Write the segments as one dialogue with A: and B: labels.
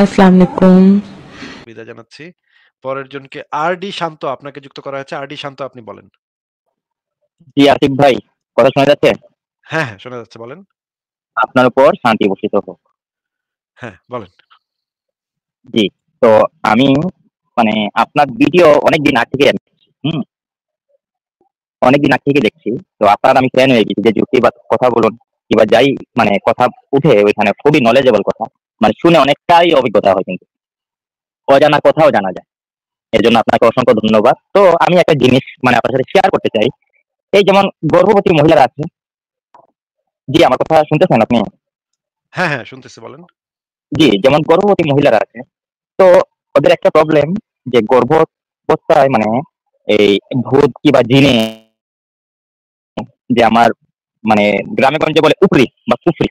A: আসসালামু আলাইকুম
B: বিদায় জানাচ্ছি পরের জনকে আরডি শান্ত আপনাকে যুক্ত করা হয়েছে আরডি শান্ত আপনি বলেন
A: জি ভাই কথা শোনা যাচ্ছে
B: হ্যাঁ হ্যাঁ শোনা যাচ্ছে বলেন
A: আপনার উপর শান্তি হোক হ্যাঁ বলেন জি তো আমি মানে আপনার ভিডিও অনেকদিন আগ থেকে আমি অনেকদিন আগ থেকে দেখছি তো আপনার আমি ফ্যান হয়ে গেছি যে যুক্তি কথা বলুন কিংবা যাই মানে কথা উঠে ওইখানে খুবই নলেজেবল কথা মানে শুনে অনেকটাই অভিজ্ঞতা হয় কিন্তু অজানা কথাও জানা যায় এই জন্য আপনাকে অসংখ্য ধন্যবাদ তো আমি একটা জিনিস মানে আপনার সাথে শেয়ার করতে চাই এই যেমন গর্ভবতী মহিলারা আছে জি আমার কথা শুনতেছেন আপনি
B: হ্যাঁ হ্যাঁ শুনতেছি বলেন
A: জি যেমন গর্ভবতী মহিলারা আছে তো ওদের একটা প্রবলেম যে গর্ভ অবস্থায় মানে এই ভূত কি বা জিনে যে আমার মানে গ্রামে গঞ্জে বলে উপরি বা কুফরি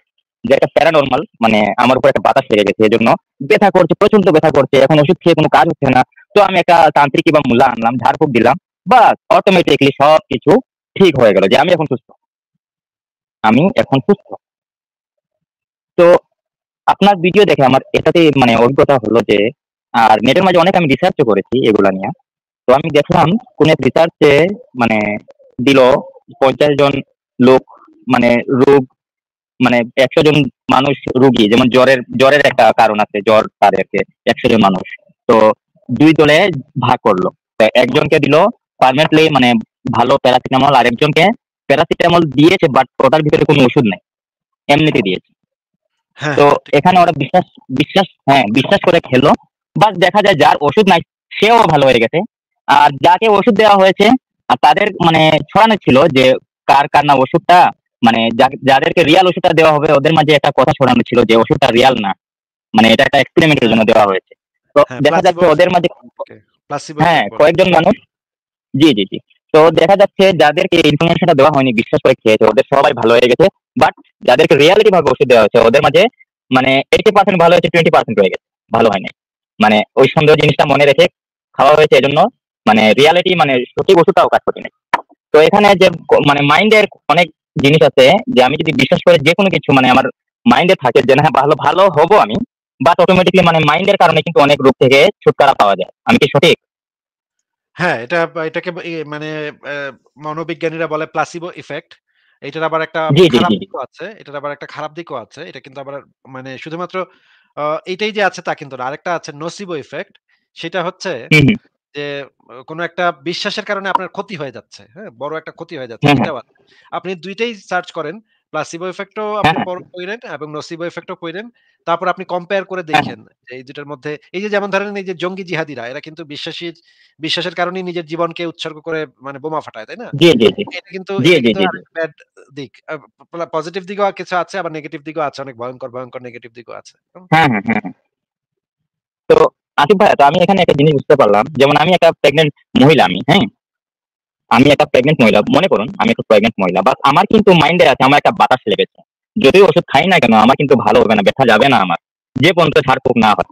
A: যে একটা প্যারানর্মাল মানে আমার উপর একটা বাতাস লেগে গেছে এজন্য ব্যথা করছে প্রচন্ড ব্যথা করছে এখন ওষুধ খেয়ে কোনো কাজ হচ্ছে না তো আমি একটা তান্ত্রিক বা মূলা আনলাম ঝাড়ফুঁক দিলাম বাস অটোমেটিকলি সব কিছু ঠিক হয়ে গেল যে আমি এখন সুস্থ আমি এখন সুস্থ তো আপনার ভিডিও দেখে আমার এটাতে মানে অভিজ্ঞতা হলো যে আর নেটের মাঝে অনেক আমি রিসার্চও করেছি এগুলা নিয়ে তো আমি দেখলাম কোন এক রিসার্চে মানে দিল পঞ্চাশ জন লোক মানে রোগ মানে একশো জন মানুষ রুগী যেমন জ্বরের জ্বরের একটা কারণ আছে জ্বর তাদেরকে একশো জন মানুষ তো দুই দলে ভাগ করলো একজনকে দিল পারমানেন্টলি মানে ভালো প্যারাসিটামল আর একজনকে প্যারাসিটামল দিয়েছে বাট ওটার ভিতরে কোনো ওষুধ নেই এমনিতে দিয়েছে হ্যাঁ। তো এখানে ওরা বিশ্বাস বিশ্বাস হ্যাঁ বিশ্বাস করে খেলো বাট দেখা যায় যার ওষুধ নাই সেও ভালো হয়ে গেছে আর যাকে ওষুধ দেওয়া হয়েছে আর তাদের মানে ছড়ানো ছিল যে কার কার না ওষুধটা মানে যাদেরকে রিয়াল ওষুধটা দেওয়া হবে ওদের মাঝে একটা কথা ছড়ানো ছিল যে ওষুধটা রিয়াল না মানে এটা একটা এক্সপেরিমেন্টের জন্য দেওয়া হয়েছে তো হ্যাঁ, দেখা যাচ্ছে ওদের মাঝে হ্যাঁ কয়েকজন মানুষ জি জি জি তো দেখা যাচ্ছে যাদেরকে ইনফরমেশনটা দেওয়া হয়নি বিশ্বাস করে খেয়েছে ওদের সবাই ভালো হয়ে গেছে বাট যাদেরকে রিয়ালিটি ভাবে ওষুধ দেওয়া হয়েছে ওদের মাঝে মানে এইটি পার্সেন্ট ভালো হয়েছে টোয়েন্টি পার্সেন্ট হয়ে গেছে ভালো হয়নি মানে ওই সন্দেহ জিনিসটা মনে রেখে খাওয়া হয়েছে এজন্য মানে রিয়ালিটি মানে সঠিক ওষুধটাও কাজ করেনি তো এখানে যে মানে মাইন্ডের অনেক জিনিস আছে যে আমি যদি বিশ্বাস করে যে কোনো কিছু মানে আমার মাইন্ডে থাকে যে না ভালো ভালো হবো আমি বাট অটোমেটিকলি মানে মাইন্ডের কারণে কিন্তু অনেক রোগ থেকে ছুটকারা পাওয়া যায় আমি কি সঠিক
B: হ্যাঁ এটা এটাকে মানে মনোবিজ্ঞানীরা বলে প্লাসিবো ইফেক্ট এটার আবার একটা খারাপ দিকও আছে এটার আবার একটা খারাপ দিকও আছে এটা কিন্তু আবার মানে শুধুমাত্র এইটাই যে আছে তা কিন্তু না আরেকটা আছে নসিবো ইফেক্ট সেটা হচ্ছে যে কোনো একটা বিশ্বাসের কারণে আপনার ক্ষতি হয়ে যাচ্ছে হ্যাঁ বড় একটা ক্ষতি হয়ে যাচ্ছে হ্যাঁ, হ্যাঁ। আপনি দুইটাই সার্চ করেন প্লাসিবো এফেক্টও হ্যাঁ, আপনি পড়েন এবং নসিবো এফেক্টও পড়েন তারপর আপনি কম্পেয়ার করে দেখেন এই দুটার মধ্যে এই যে যেমন ধরেন এই যে জঙ্গি জিহাদিরা এরা কিন্তু বিশ্বাসী বিশ্বাসের কারণে নিজের জীবনকে উৎসর্গ করে মানে বোমা ফাটায় তাই না এটা কিন্তু ব্যাড দিক পজিটিভ দিকও কিছু আছে আবার নেগেটিভ দিকও আছে অনেক ভয়ঙ্কর ভয়ঙ্কর নেগেটিভ দিকও আছে
A: তো আসিফ ভাই তো আমি এখানে একটা জিনিস বুঝতে পারলাম যেমন আমি একটা প্রেগনেন্ট মহিলা আমি হ্যাঁ আমি একটা প্রেগনেন্ট মহিলা মনে করুন আমি একটা প্রেগনেন্ট মহিলা বাট আমার কিন্তু মাইন্ডে আছে আমার একটা বাতাস লেগেছে যদিও ওষুধ খাই না কেন আমার কিন্তু ভালো হবে না ব্যথা যাবে না আমার যে পর্যন্ত ঝাড়ফুঁক না হয়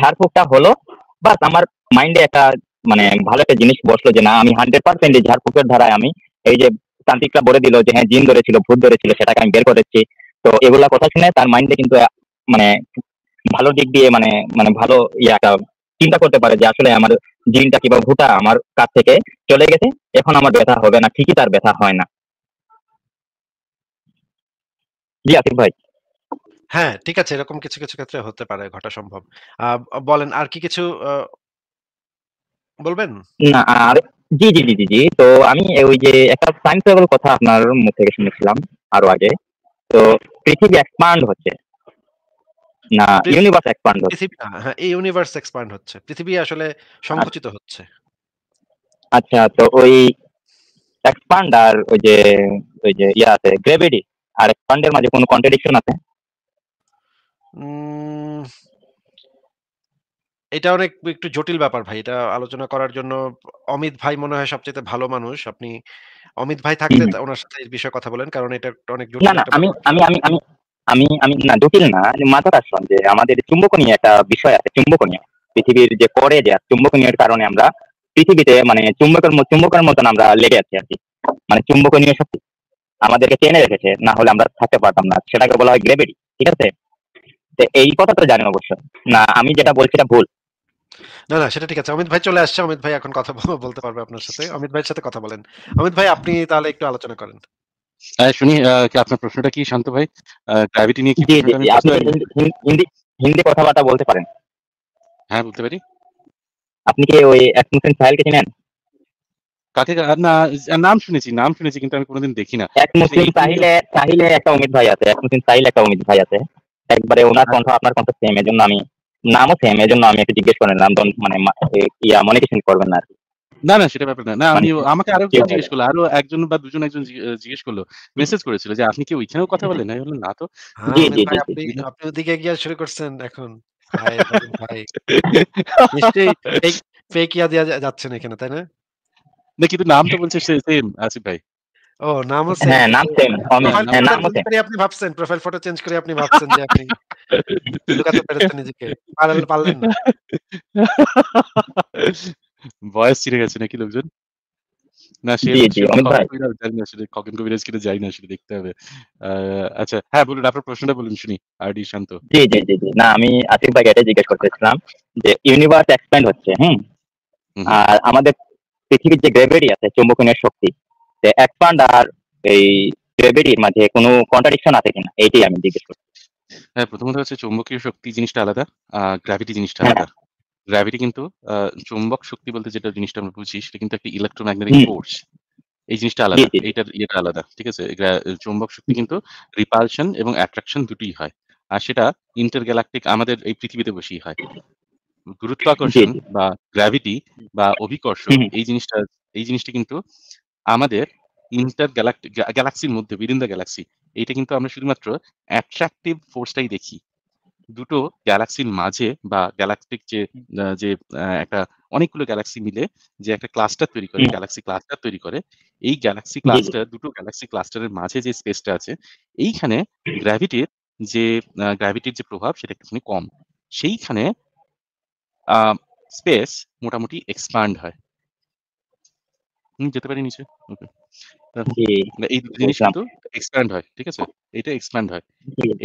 A: ঝাড়ফুঁকটা হলো বাস আমার মাইন্ডে একটা মানে ভালো একটা জিনিস বসলো যে না আমি হান্ড্রেড পার্সেন্ট এই ঝাড়ফুঁকের ধারায় আমি এই যে তান্ত্রিকটা বলে দিল যে হ্যাঁ জিন ধরেছিল ভূত ধরেছিল সেটাকে আমি বের করেছি তো এগুলা কথা শুনে তার মাইন্ডে কিন্তু মানে ভালো দিক দিয়ে মানে মানে ভালো ইয়ে একটা চিন্তা করতে পারে যে আসলে আমার জিনটা কিংবা ভুটা আমার কাছ থেকে চলে গেছে এখন আমার ব্যথা হবে না ঠিকই তার ব্যথা হয় না জি আসিফ ভাই
B: হ্যাঁ ঠিক আছে এরকম কিছু কিছু ক্ষেত্রে হতে পারে ঘটা সম্ভব বলেন আর কি কিছু বলবেন
A: না আর জি জি জি জি জি তো আমি ওই যে একটা ট্রাভেল কথা আপনার মুখ থেকে শুনেছিলাম আরো আগে তো পৃথিবী এক্সপান্ড হচ্ছে না ইউনিভার্স হচ্ছে হ্যাঁ,
B: হ্যাঁ এই ইউনিভার্স হচ্ছে পৃথিবী আসলে সংকুচিত
A: হচ্ছে আচ্ছা তো ওই আর ওই যে ওই যে ইয়া আছে আর মাঝে কোনো কন্ট্রাডিকশন আছে
B: এটা অনেক একটু জটিল ব্যাপার ভাই এটা আলোচনা করার জন্য অমিত ভাই মনে হয় সবচেয়ে ভালো মানুষ আপনি অমিত ভাই থাকলে ওনার সাথে এই বিষয়ে কথা বলেন কারণ এটা অনেক জটিল আমি আমি আমি
A: আমি আমি না জটিল না মাথা আসলাম যে আমাদের চুম্বকনীয় একটা বিষয় আছে চুম্বকনীয় পৃথিবীর যে করে যে চুম্বকনীয়ের কারণে আমরা পৃথিবীতে মানে চুম্বকের চুম্বকের মতন আমরা লেগে আছি আর কি মানে চুম্বকনীয় শক্তি আমাদেরকে টেনে রেখেছে না হলে আমরা থাকতে পারতাম না সেটাকে বলা হয় গ্রেভিটি ঠিক আছে তো এই কথা তো জানেন অবশ্য না আমি যেটা বলছি এটা ভুল
B: না না সেটা ঠিক আছে অমিত ভাই চলে আসছে অমিত ভাই এখন কথা বলতে পারবে আপনার সাথে অমিত ভাইয়ের সাথে কথা বলেন অমিত ভাই আপনি তাহলে একটু আলোচনা করেন
A: শুনি
C: আপনার প্রশ্নটা কি শান্ত ভাই গ্র্যাভিটি নিয়ে কি হিন্দি হিন্দি কথাবার্তা বলতে পারেন হ্যাঁ বলতে পারি
A: আপনি কি ওই অ্যাটকিনসন ফাইলকে চেনেন
C: কাকে না নাম শুনেছি নাম শুনেছি কিন্তু আমি কোনোদিন দেখি না এক আচ্ছা, মুসলিম সাহিলে
A: সাহিলে একটা অমিত ভাই আছে এক মুসলিম সাহিল একটা অমিত ভাই আছে একবারে ওনার আচ্ছা। কণ্ঠ আপনার কণ্ঠ সেম এজন্য আমি নামও সেম এজন্য আমি একটু জিজ্ঞেস করে নিলাম মানে ইয়া মনে কিছু করবেন না আর কি না না
C: সেটা ব্যাপার না না আমি মানে আমাকে আরো জিজ্ঞেস করলো আরো একজন বা দুজন একজন জিজ্ঞেস করলো মেসেজ করেছিল যে আপনি কি ওইখানেও কথা বলেন না তো
B: হ্যাঁ, মানে আপনি ওদিকে
C: গিয়ে শুরু করছেন
B: এখন যাচ্ছে এখানে তাই না
C: না কিন্তু নাম তো বলছে সেম আসিফ ভাই ও নাম হ্যাঁ নাম সেম হ্যাঁ নাম
B: আপনি ভাবছেন প্রোফাইল ফটো চেঞ্জ করে আপনি ভাবছেন যে আপনি লুকাতে নিজেকে পারলেন না ভয়েস
A: চিনে গেছে নাকি
C: লোকজন না সে জানি না দেখতে হবে আচ্ছা হ্যাঁ বলুন আপনার প্রশ্নটা বলুন শুনি আর ডি শান্ত জি জি জি না আমি
A: ভাই এটা জিজ্ঞেস করতেছিলাম যে ইউনিভার্স এক্সপ্যান্ড হচ্ছে হুম আর আমাদের পৃথিবীর যে গ্র্যাভিটি আছে চুম্বকীয় শক্তি যে এক্সপ্যান্ড আর এই গ্র্যাভিটির মাঝে কোনো কন্ট্রাডিকশন আছে কিনা এইটাই আমি জিজ্ঞেস করছি
C: হ্যাঁ প্রথমত হচ্ছে চুম্বকীয় শক্তি জিনিসটা আলাদা গ্র্যাভিটি জিনিসটা হ্যাঁ। আলাদা গ্র্যাভিটি কিন্তু চুম্বক শক্তি বলতে যেটা জিনিসটা আমরা বুঝি সেটা কিন্তু একটা ইলেকট্রোম্যাগনেটিক ফোর্স এই জিনিসটা আলাদা এটার ইয়েটা আলাদা ঠিক আছে চুম্বক শক্তি কিন্তু রিপালশন এবং অ্যাট্রাকশন দুটোই হয় আর সেটা ইন্টারগ্যালাকটিক আমাদের এই পৃথিবীতে বসেই হয় গুরুত্বাকর্ষণ বা গ্র্যাভিটি বা অভিকর্ষণ এই জিনিসটা এই জিনিসটা কিন্তু আমাদের ইন্টার গ্যালাক্সির মধ্যে বিভিন্ন দ্য গ্যালাক্সি এইটা কিন্তু আমরা শুধুমাত্র অ্যাট্রাকটিভ ফোর্সটাই দেখি দুটো গ্যালাক্সির মাঝে বা গ্যালাক্সিক যে যে একটা অনেকগুলো গ্যালাক্সি মিলে যে একটা ক্লাস্টার তৈরি করে গ্যালাক্সি ক্লাস্টার তৈরি করে এই গ্যালাক্সি ক্লাস্টার দুটো গ্যালাক্সি ক্লাস্টারের মাঝে যে স্পেসটা আছে এইখানে গ্র্যাভিটির যে গ্র্যাভিটির যে প্রভাব সেটা একটুখানি কম সেইখানে স্পেস মোটামুটি এক্সপ্যান্ড হয় যেতে পারি নিচে মানে ওকে এই দুটো জিনিস কিন্তু এক্সপ্যান্ড হয় ঠিক আছে এটা এক্সপ্যান্ড হয়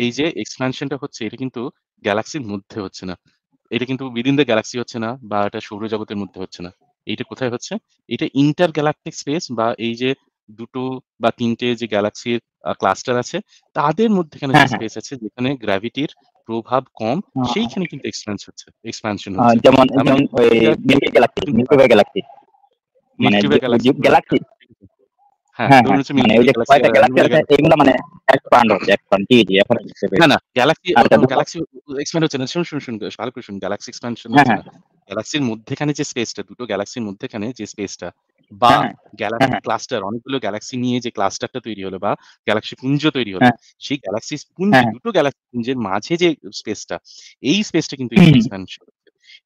C: এই যে এক্সপ্যানশনটা হচ্ছে এটা কিন্তু গ্যালাক্সির মধ্যে হচ্ছে না এটা কিন্তু উইদিন দ্য গ্যালাক্সি হচ্ছে না বা এটা সৌরজগতের মধ্যে হচ্ছে না কোথায় হচ্ছে এটা ইন্টার গ্যালাকটিক স্পেস বা এই যে দুটো বা তিনটে যে গ্যালাক্সির ক্লাস্টার আছে তাদের মধ্যেখানে স্পেস হ্যাঁ, হ্যাঁ। আছে যেখানে গ্র্যাভিটির প্রভাব কম হ্যাঁ। সেইখানে কিন্তু এক্সপ্যান্স হচ্ছে এক্সপ্যানশন হচ্ছে যেমন
A: গ্যালাক্সি মানে গ্যালাক্সি গ্যালাক্সির হ্যাঁ, মানে মানে
C: হ্যাঁ, হ্যাঁ। মধ্যেখানে যে স্পেসটা দুটো গ্যালাক্সির মধ্যেখানে যে স্পেসটা গ্যালাক্সি ক্লাস্টার অনেকগুলো গ্যালাক্সি নিয়ে যে ক্লাস্টারটা তৈরি হলো বা গ্যালাক্সি পুঞ্জ তৈরি হলো সেই গ্যালাক্সি পুঞ্জ দুটো গ্যালাক্সি পুঞ্জের মাঝে যে স্পেসটা এই স্পেসটা কিন্তু এক্সপ্যানশন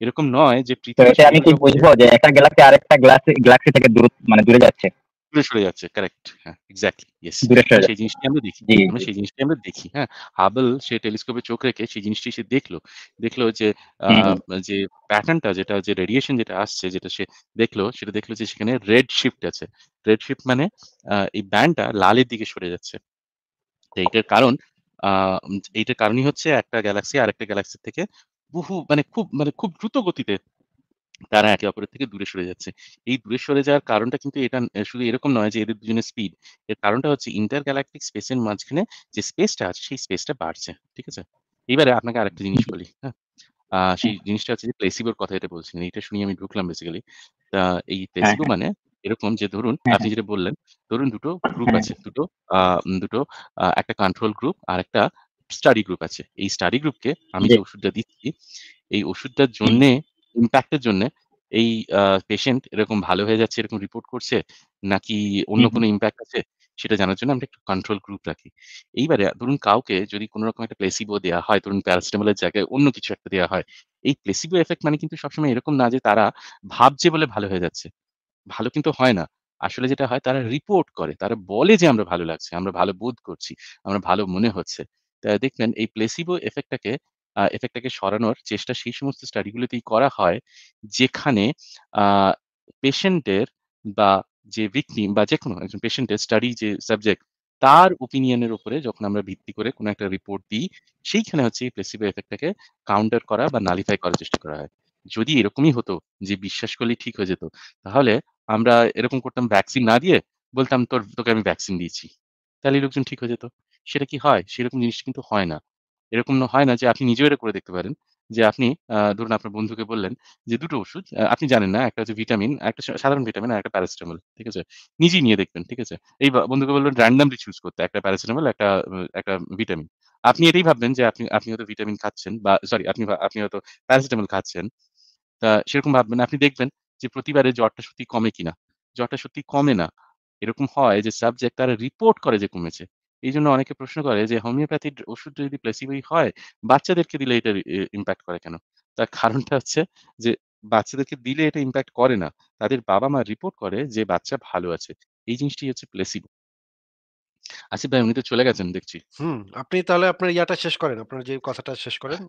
A: এরকম নয় যে পৃথিবীতে আমি কি বুঝবো যে একটা গ্যালাক্সি একটা গ্যালাক্সি গ্যালাক্সি থেকে দূর মানে দূরে যাচ্ছে
C: দূরে সরে যাচ্ছে কারেক্ট হ্যাঁ এক্স্যাক্টলি ইয়েস সেই জিনিসটি আমরা দেখি আমরা সেই জিনিসটি আমরা দেখি হ্যাঁ হাবল সে টেলিস্কোপে চোখ রেখে সেই জিনিসটি সে দেখলো দেখলো যে যে প্যাটার্নটা যেটা যে রেডিয়েশন যেটা আসছে যেটা সে দেখলো সেটা দেখলো যে সেখানে রেড শিফট আছে রেড শিফট মানে এই ব্যান্ডটা লালের দিকে সরে যাচ্ছে এইটার কারণ এইটার কারণই হচ্ছে একটা গ্যালাক্সি আর একটা গ্যালাক্সি থেকে বহু মানে খুব মানে খুব দ্রুত গতিতে তারা একে অপরের থেকে দূরে সরে যাচ্ছে এই দূরে সরে যাওয়ার কারণটা কিন্তু এটা শুধু এরকম নয় যে এদের দুজনের স্পিড এর কারণটা হচ্ছে ইন্টার গ্যালাকটিক স্পেসের মাঝখানে যে স্পেসটা আছে সেই স্পেসটা বাড়ছে ঠিক আছে এবারে আপনাকে আরেকটা জিনিস বলি হ্যাঁ সেই জিনিসটা হচ্ছে যে প্লেসিবোর কথা এটা বলছিলেন এটা শুনি আমি ঢুকলাম বেসিক্যালি তা এই প্লেসিবো হ্যাঁ, হ্যাঁ। মানে এরকম যে ধরুন হ্যাঁ, আপনি যেটা বললেন ধরুন দুটো গ্রুপ আছে দুটো দুটো একটা কন্ট্রোল গ্রুপ আর একটা স্টাডি গ্রুপ আছে এই স্টাডি গ্রুপকে আমি যে ওষুধটা দিচ্ছি এই ওষুধটার জন্য ইম্প্যাক্টের জন্য এই পেশেন্ট এরকম ভালো হয়ে যাচ্ছে এরকম রিপোর্ট করছে নাকি অন্য কোনো ইম্প্যাক্ট আছে সেটা জানার জন্য আমরা একটা কন্ট্রোল গ্রুপ রাখি এইবারে ধরুন কাউকে যদি কোনো রকম একটা প্লেসিবো দেওয়া হয় ধরুন প্যারাসিটামলের জায়গায় অন্য কিছু একটা দেওয়া হয় এই প্লেসিবো এফেক্ট মানে কিন্তু সবসময় এরকম না যে তারা ভাবছে বলে ভালো হয়ে যাচ্ছে ভালো কিন্তু হয় না আসলে যেটা হয় তারা রিপোর্ট করে তারা বলে যে আমরা ভালো লাগছে আমরা ভালো বোধ করছি আমরা ভালো মনে হচ্ছে দেখলেন এই প্লেসিবো এফেক্টটাকে এফেক্টটাকে সরানোর চেষ্টা সেই সমস্ত স্টাডিগুলোতেই করা হয় যেখানে পেশেন্টের বা যে ভিকটিম বা যে কোনো একজন পেশেন্টের স্টাডি যে সাবজেক্ট তার ওপিনিয়নের উপরে যখন আমরা ভিত্তি করে কোনো একটা রিপোর্ট দিই সেইখানে হচ্ছে এই প্লেসিবো এফেক্টটাকে কাউন্টার করা বা নালিফাই করার চেষ্টা করা হয় যদি এরকমই হতো যে বিশ্বাস করলে ঠিক হয়ে যেত তাহলে আমরা এরকম করতাম ভ্যাকসিন না দিয়ে বলতাম তোর তোকে আমি ভ্যাকসিন দিয়েছি তাহলে লোকজন ঠিক হয়ে যেত সেটা কি হয় সেরকম জিনিসটা কিন্তু হয় না এরকম হয় না যে আপনি নিজেও এটা করে দেখতে পারেন যে আপনি ধরুন আপনার বন্ধুকে বললেন যে দুটো ওষুধ আপনি জানেন না একটা হচ্ছে ভিটামিন একটা সাধারণ ভিটামিন আর একটা প্যারাসিটামল ঠিক আছে নিজেই নিয়ে দেখবেন ঠিক আছে এই বন্ধুকে বললেন র্যান্ডামলি চুজ করতে একটা প্যারাসিটামল একটা একটা ভিটামিন আপনি এটাই ভাববেন যে আপনি আপনি হয়তো ভিটামিন খাচ্ছেন বা সরি আপনি আপনি হয়তো প্যারাসিটামল খাচ্ছেন তা সেরকম ভাববেন আপনি দেখবেন যে প্রতিবারে জ্বরটা সত্যি কমে কিনা জ্বরটা সত্যি কমে না এরকম হয় যে সাবজেক্ট তারা রিপোর্ট করে যে কমেছে এই জন্য অনেকে প্রশ্ন করে যে হোমিওপ্যাথির ওষুধ যদি প্লেসিবই হয় বাচ্চাদেরকে দিলে এটা ইম্প্যাক্ট করে কেন তার কারণটা হচ্ছে যে বাচ্চাদেরকে দিলে এটা ইম্প্যাক্ট করে না তাদের বাবা মা রিপোর্ট করে যে বাচ্চা ভালো আছে এই জিনিসটি হচ্ছে প্লেসিবো আসিফ ভাই উনি তো চলে গেছেন দেখছি
B: হুম আপনি তাহলে আপনার ইয়াটা শেষ করেন আপনার যে কথাটা শেষ করেন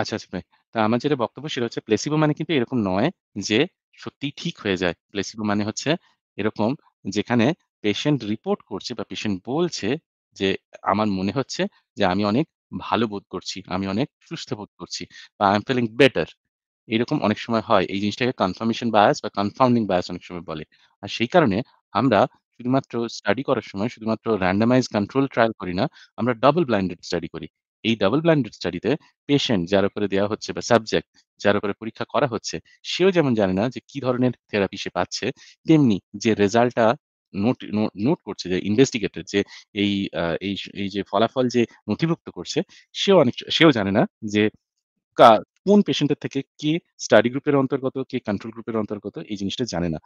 C: আচ্ছা আচ্ছা ভাই তা আমার যেটা বক্তব্য সেটা হচ্ছে প্লেসিবো মানে কিন্তু এরকম নয় যে সত্যি ঠিক হয়ে যায় প্লেসিবো মানে হচ্ছে এরকম যেখানে পেশেন্ট রিপোর্ট করছে বা পেশেন্ট বলছে যে আমার মনে হচ্ছে যে আমি অনেক ভালো বোধ করছি আমি অনেক সুস্থ বোধ করছি বা আই এম ফিলিং বেটার এরকম অনেক সময় হয় এই জিনিসটাকে কনফার্মেশন বায়াস বা কনফার্মিং বায়াস অনেক সময় বলে আর সেই কারণে আমরা শুধুমাত্র স্টাডি করার সময় শুধুমাত্র র্যান্ডামাইজ কন্ট্রোল ট্রায়াল করি না আমরা ডাবল ব্লাইন্ডেড স্টাডি করি এই ডাবল ব্লাইন্ডেড স্টাডিতে পেশেন্ট যার উপরে দেওয়া হচ্ছে বা সাবজেক্ট যার উপরে পরীক্ষা করা হচ্ছে সেও যেমন জানে না যে কি ধরনের থেরাপি সে পাচ্ছে তেমনি যে রেজাল্টটা নোট নোট করছে যে ইনভেস্টিগেটর যে এই এই যে ফলাফল যে নথিভুক্ত করছে সেও অনেক সেও জানে না যে কোন পেশেন্টের থেকে কে স্টাডি গ্রুপের অন্তর্গত কে কন্ট্রোল গ্রুপের অন্তর্গত এই জিনিসটা জানে না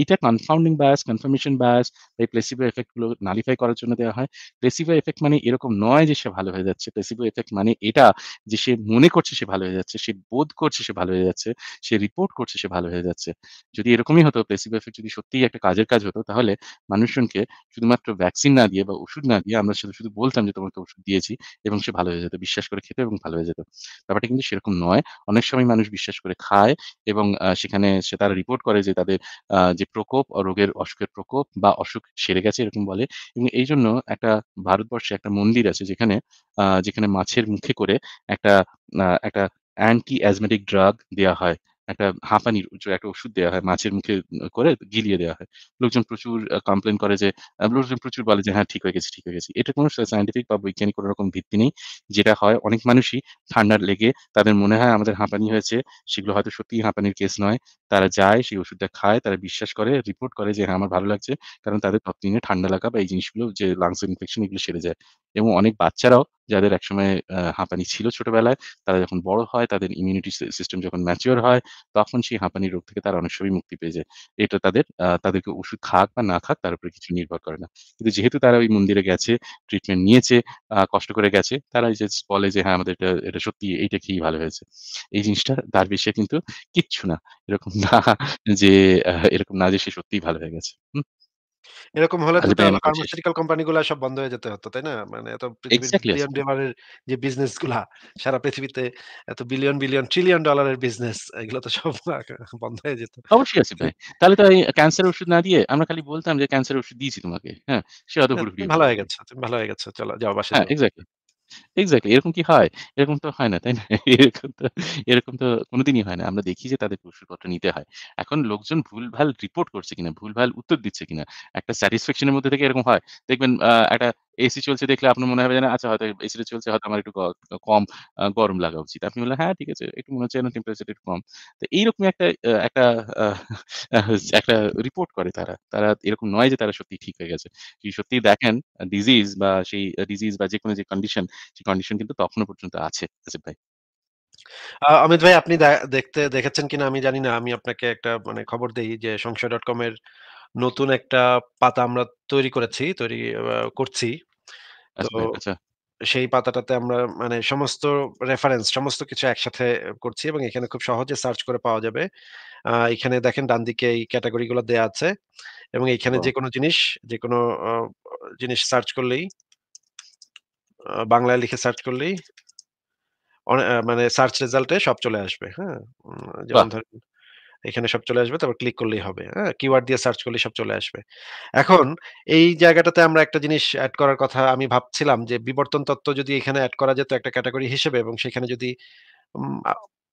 C: এইটা কনফাউন্ডিং বায়াস কনফার্মেশন বায়াস এই প্লেসিভো এফেক্টগুলো নালিফাই করার জন্য দেওয়া হয় প্লেসিভো এফেক্ট মানে এরকম নয় যে সে ভালো হয়ে যাচ্ছে প্লেসিভো এফেক্ট মানে এটা যে সে মনে করছে সে ভালো হয়ে যাচ্ছে সে বোধ করছে সে ভালো হয়ে যাচ্ছে সে রিপোর্ট করছে সে ভালো হয়ে যাচ্ছে যদি এরকমই হতো প্লেসিভো এফেক্ট যদি সত্যিই একটা কাজের কাজ হতো তাহলে মানুষজনকে শুধুমাত্র ভ্যাকসিন না দিয়ে বা ওষুধ না দিয়ে আমরা শুধু শুধু বলতাম যে তোমাকে ওষুধ দিয়েছি এবং সে ভালো হয়ে যেত বিশ্বাস করে খেত এবং ভালো হয়ে যেত ব্যাপারটা কিন্তু সেরকম নয় অনেক সময় মানুষ বিশ্বাস করে খায় এবং সেখানে সে তারা রিপোর্ট করে যে তাদের যে প্রকোপ রোগের অসুখের প্রকোপ বা অসুখ সেরে গেছে এরকম বলে এবং এই জন্য একটা ভারতবর্ষে একটা মন্দির আছে যেখানে যেখানে মাছের মুখে করে একটা একটা অ্যান্টি অ্যাজমেটিক ড্রাগ দেওয়া হয় একটা হাঁপানির একটা ওষুধ দেওয়া হয় মাছের মুখে করে গিলিয়ে দেওয়া হয় লোকজন প্রচুর কমপ্লেন করে যে লোকজন প্রচুর বলে যে হ্যাঁ ঠিক হয়ে গেছে ঠিক হয়ে গেছে এটা কোনো সায়েন্টিফিক বা বৈজ্ঞানিক কোনো রকম ভিত্তি নেই যেটা হয় অনেক মানুষই ঠান্ডার লেগে তাদের মনে হয় আমাদের হাঁপানি হয়েছে সেগুলো হয়তো সত্যিই হাঁপানির কেস নয় তারা যায় সেই ওষুধটা খায় তারা বিশ্বাস করে রিপোর্ট করে যে হ্যাঁ আমার ভালো লাগছে কারণ তাদের ততদিনে ঠান্ডা লাগা বা এই জিনিসগুলো যে লাংস ইনফেকশন এগুলো সেরে যায় এবং অনেক বাচ্চারাও যাদের একসময় হাঁপানি ছিল ছোটবেলায় তারা যখন বড় হয় তাদের ইমিউনিটি সিস্টেম যখন ম্যাচিওর হয় তখন সেই হাঁপানি রোগ থেকে তারা অনেক সময় মুক্তি পেয়ে যায় এটা তাদের তাদেরকে ওষুধ খাক বা না খাক তার উপরে কিছু নির্ভর করে না কিন্তু যেহেতু তারা ওই মন্দিরে গেছে ট্রিটমেন্ট নিয়েছে কষ্ট করে গেছে তারা যে বলে যে হ্যাঁ আমাদের এটা এটা সত্যি এইটা খেয়েই ভালো হয়েছে এই জিনিসটা তার বেশি কিন্তু কিচ্ছু না এরকম না যে এরকম না যে সে সত্যিই ভালো হয়ে গেছে।
B: এরকম হলে তো ফার্মাসিউটিক্যাল আচ্ছা, সব বন্ধ হয়ে যেতে হতো, তাই না? মানে এত বিলিয়ন ডলারের যে সারা পৃথিবীতে এত বিলিয়ন, বিলিয়ন, ট্রিলিয়ন ডলারের বিজনেস এগুলো তো সব বন্ধ হয়ে যেত।
C: অবশ্যই আসিফ ভাই। তাহলে তো ক্যান্সার ওষুধ না দিয়ে আমরা খালি বলতাম যে ক্যান্সার ওষুধ দিয়েছি তোমাকে। হ্যাঁ? সে হয়তো হ্যাঁ, ভালো হয়ে গেছে ভালো হয়ে গেছে চলো যাও বাসা হ্যাঁ, এক্সাক্টলি এরকম কি হয়? এরকম তো হয় না, তাই না? এরকম তো এরকম তো কোনোদিনই হয় না। আমরা দেখি যে তাদের প্রশ্নপত্র নিতে হয়। এখন লোকজন ভুলভাল রিপোর্ট করছে কিনা, ভুলভাল উত্তর দিচ্ছে কিনা, একটা স্যাটিসফ্যাকশন এর মধ্যে থেকে এরকম হয়। দেখবেন আ একটা এসি চলছে দেখলে আপনার মনে হবে যেন আচ্ছা হয়তো এসিটা চলছে হয়তো আমার একটু কম গরম লাগা উচিত আপনি বললেন হ্যাঁ ঠিক আছে একটু মনে হচ্ছে যেন টেম্পারেচার একটু কম তো এইরকম একটা একটা একটা রিপোর্ট করে তারা তারা এরকম নয় যে তারা সত্যি ঠিক হয়ে গেছে যদি সত্যি দেখেন ডিজিজ বা সেই ডিজিজ বা যে কোনো যে কন্ডিশন সেই কন্ডিশন কিন্তু তখনও পর্যন্ত আছে আসিফ ভাই
B: অমিত ভাই আপনি দেখতে দেখেছেন কিনা আমি জানি না আমি আপনাকে একটা মানে খবর দেই যে সংশয় ডট কম এর নতুন একটা পাতা আমরা তৈরি করেছি তৈরি করছি। তো আচ্ছা, আচ্ছা। সেই পাতাটাতে আমরা মানে সমস্ত রেফারেন্স সমস্ত কিছু একসাথে করছি এবং এখানে খুব সহজে সার্চ করে পাওয়া যাবে। এখানে দেখেন ডানদিকে এই ক্যাটাগরি গুলো দেয়া আছে এবং এখানে যে যেকোনো জিনিস যেকোনো কোনো জিনিস সার্চ করলেই বাংলায় লিখে সার্চ করলেই মানে সার্চ রেজাল্টে সব চলে আসবে। হ্যাঁ? যেমন ধরেন এখানে সব চলে আসবে তারপর ক্লিক করলেই হবে হ্যাঁ কিওয়ার্ড দিয়ে সার্চ করলে সব চলে আসবে এখন এই জায়গাটাতে আমরা একটা জিনিস অ্যাড করার কথা আমি ভাবছিলাম যে বিবর্তন তত্ত্ব যদি এখানে অ্যাড করা যেত একটা ক্যাটাগরি হিসেবে এবং সেখানে যদি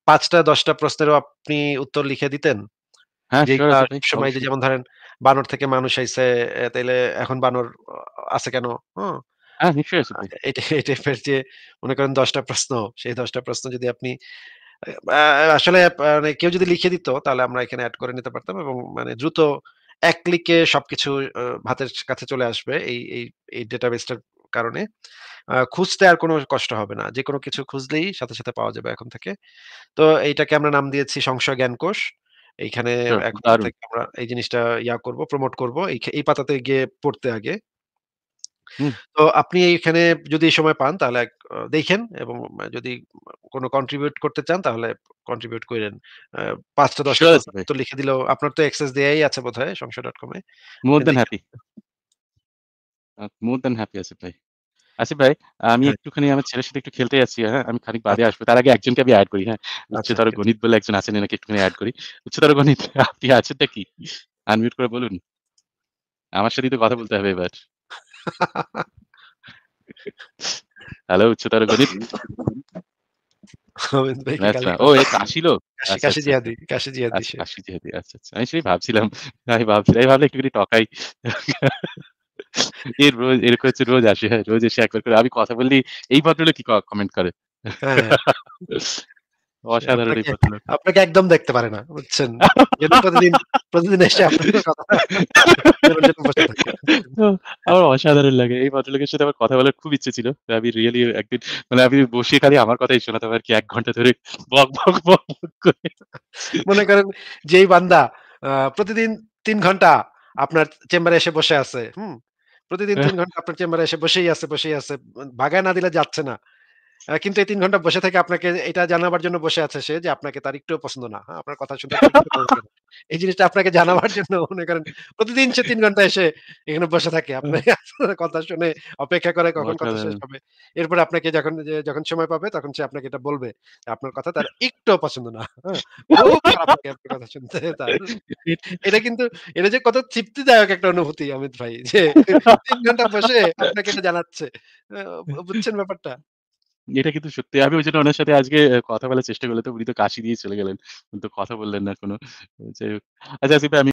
B: পাঁচটা দশটা প্রশ্নেরও আপনি উত্তর লিখে দিতেন হ্যাঁ, সময় যেমন ধরেন বানর থেকে মানুষ আইছে তাইলে এখন বানর আছে কেন হ্যাঁ আচ্ছা, এই টাইপের যে মনে করেন দশটা প্রশ্ন সেই দশটা প্রশ্ন যদি আপনি আসলে মানে কেউ যদি লিখে দিত তাহলে আমরা এখানে অ্যাড করে নিতে পারতাম এবং মানে দ্রুত এক ক্লিকে সবকিছু ভাতের কাছে চলে আসবে এই এই এই ডেটাবেসটার কারণে খুঁজতে আর কোনো কষ্ট হবে না যে কোনো কিছু খুঁজলেই সাথে সাথে পাওয়া যাবে এখন থেকে তো এইটাকে আমরা নাম দিয়েছি সংশয় জ্ঞান কোষ এইখানে এখন থেকে আমরা এই জিনিসটা ইয়া করব প্রমোট করব এই পাতাতে গিয়ে পড়তে আগে তো আপনি এইখানে যদি সময় পান তাহলে দেখেন এবং যদি কোনো কন্ট্রিবিউট করতে চান তাহলে কন্ট্রিবিউট করেন পাঁচটা দশ তো লিখে দিলেও আপনার তো এক্সেস দেয়াই আছে বোধহয়
C: সংসার ডট কমে মোর দেন হ্যাপি মোর দেন হ্যাপি আছে ভাই আসিফ আচ্ছা ভাই আমি হ্যাঁ। একটুখানি আমার ছেলের সাথে একটু খেলতে যাচ্ছি হ্যাঁ আমি খানিক বাদে আচ্ছা। আসবো তার আগে একজনকে আমি অ্যাড করি হ্যাঁ উচ্চতর আচ্ছা, গণিত বলে একজন আছেন এনাকে একটুখানি অ্যাড করি উচ্চতর গণিত আপনি আছেনটা কি আনমিউট করে বলুন আমার সাথে তো কথা বলতে হবে এবার হ্যালো উচ্চতর গণিত আচ্ছা, ও আচ্ছা আমি ভাবছিলাম আমি ভাবছিলাম টকাই এর রোজ রোজ আসে হ্যাঁ, রোজ এসে একবার করে আমি কথা বললি এই ভদ্রলোক কি কমেন্ট করে হ্যাঁ, হ্যাঁ। অসাধারণ
B: আপনাকে একদম দেখতে পারে না বুঝছেন প্রতিদিন প্রতিদিন এসে
C: আমার অসাধারণ লাগে এই ভদ্রলোকের সাথে আমার কথা বলার খুব ইচ্ছে ছিল আমি রিয়েলি একদিন মানে আমি বসে খালি আমার কথাই শোনাতে পারি কি এক ঘন্টা ধরে বক বক বক করে মনে করেন যেই বান্দা প্রতিদিন তিন ঘন্টা
B: আপনার চেম্বারে এসে বসে আছে হুম প্রতিদিন তিন ঘন্টা আপনার চেম্বারে এসে বসেই আছে বসেই আছে ভাগায় না দিলে যাচ্ছে না কিন্তু এই তিন ঘন্টা বসে থেকে আপনাকে এটা জানাবার জন্য বসে আছে সে যে আপনাকে তার একটু পছন্দ না হ্যাঁ, আপনার কথা শুনে এই জিনিসটা আপনাকে জানাবার জন্য মনে করেন প্রতিদিন সে তিন ঘন্টা এসে এখানে বসে থাকে আপনাকে কথা শুনে অপেক্ষা করে কখন কথা শেষ হবে এরপরে আপনাকে যখন যখন সময় পাবে তখন সে আপনাকে এটা বলবে আপনার কথা তার একটু পছন্দ না হ্যাঁ, কথা শুনতে তার এটা কিন্তু এটা যে কত তৃপ্তিদায়ক একটা অনুভূতি অমিত ভাই যে তিন ঘন্টা বসে আপনাকে এটা জানাচ্ছে বুঝছেন ব্যাপারটা
C: এটা কিন্তু সত্যি আমি ওই জন্য ওনার সাথে আজকে কথা বলার চেষ্টা করলে তো উনি তো কাশি দিয়ে চলে গেলেন। কিন্তু কথা বললেন না কোনো। যাই হোক। আচ্ছা আসিফ ভাই আমি